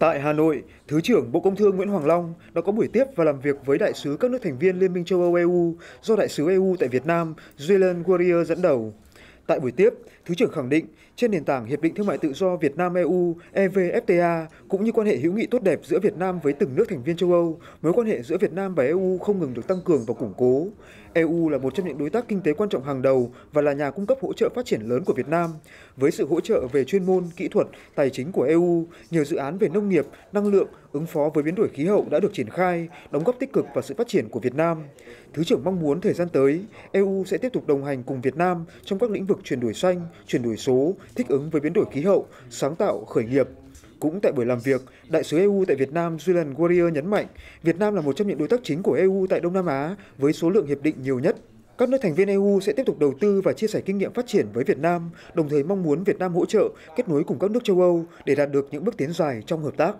Tại Hà Nội, Thứ trưởng Bộ Công Thương Nguyễn Hoàng Long đã có buổi tiếp và làm việc với đại sứ các nước thành viên Liên minh châu Âu EU do đại sứ EU tại Việt Nam, Julian Warrior dẫn đầu. Tại buổi tiếp, Thứ trưởng khẳng định trên nền tảng Hiệp định Thương mại Tự do Việt Nam-EU EVFTA cũng như quan hệ hữu nghị tốt đẹp giữa Việt Nam với từng nước thành viên châu Âu, mối quan hệ giữa Việt Nam và EU không ngừng được tăng cường và củng cố. EU là một trong những đối tác kinh tế quan trọng hàng đầu và là nhà cung cấp hỗ trợ phát triển lớn của Việt Nam. Với sự hỗ trợ về chuyên môn, kỹ thuật, tài chính của EU, nhiều dự án về nông nghiệp, năng lượng, ứng phó với biến đổi khí hậu đã được triển khai, đóng góp tích cực vào sự phát triển của Việt Nam. Thứ trưởng mong muốn thời gian tới, EU sẽ tiếp tục đồng hành cùng Việt Nam trong các lĩnh vực chuyển đổi xanh, chuyển đổi số, thích ứng với biến đổi khí hậu, sáng tạo, khởi nghiệp. Cũng tại buổi làm việc, Đại sứ EU tại Việt Nam Julian Warrior nhấn mạnh, Việt Nam là một trong những đối tác chính của EU tại Đông Nam Á với số lượng hiệp định nhiều nhất. Các nước thành viên EU sẽ tiếp tục đầu tư và chia sẻ kinh nghiệm phát triển với Việt Nam, đồng thời mong muốn Việt Nam hỗ trợ kết nối cùng các nước châu Âu để đạt được những bước tiến dài trong hợp tác.